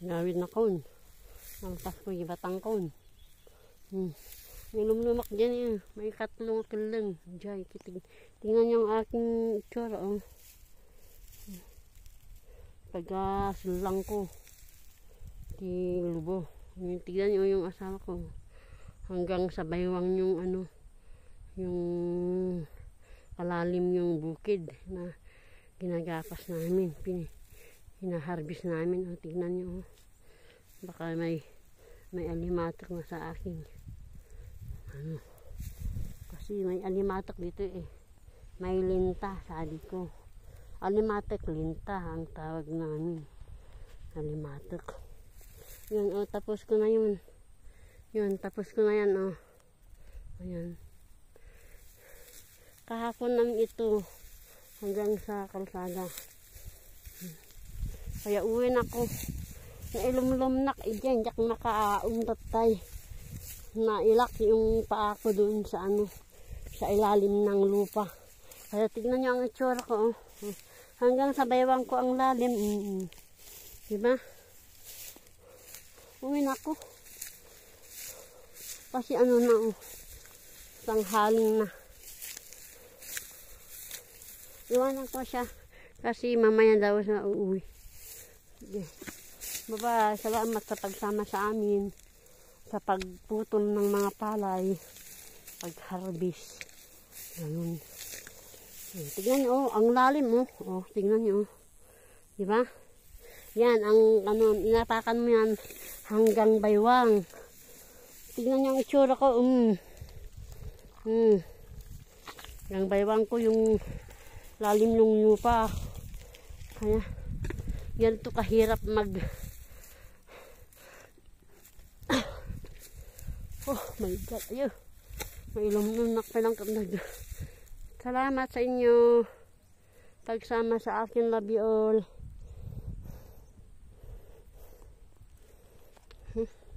Gawin na kaon. Malpas ko ibatang kaon. Hmm. May lumlumak dyan eh. May katlong akil lang. Diyan, Tingnan niyo ang aking itsura oh. Pagkasulang ko. Di lubo. Tignan niyo yung asawa ko. Hanggang sa baywang yung ano. Yung kalalim yung bukid na ginagapas namin. Pinay hinaharvest namin o tignan nyo oh. baka may may alimatok na sa akin ano kasi may alimatok dito eh may linta sabi ko alimatok linta ang tawag namin alimatok yun o oh, tapos ko na yun yun tapos ko na yan o oh. ayan kahapon lang ito hanggang sa kalsada kaya uwi na ako. Nailumlumnak eh dyan. Diyak nakaundat tayo. Nailak yung paa ko doon sa ano. Sa ilalim ng lupa. Kaya tignan nyo ang itsura ko. Oh. Hanggang sa baywang ko ang lalim. Mm -hmm. Diba? Uwi na ako. Kasi ano na oh. Tanghaling na. Iwanan ko siya. Kasi mamaya daw sa uuwi. Baba, salamat sa pagsama sa amin sa pagputol ng mga palay pag ngayon Ganun. Eh, tignan nyo, oh, ang lalim mo. Oh. oh, tignan nyo. Oh. Di ba? Yan, ang ano, inapakan mo yan hanggang baywang. Tignan nyo ang itsura ko. Mm. Mm. Hanggang baywang ko yung lalim ng pa Kaya, yan to kahirap mag oh my god ayo may lumunak pa lang kamdag salamat sa inyo pagsama sa akin love you all huh?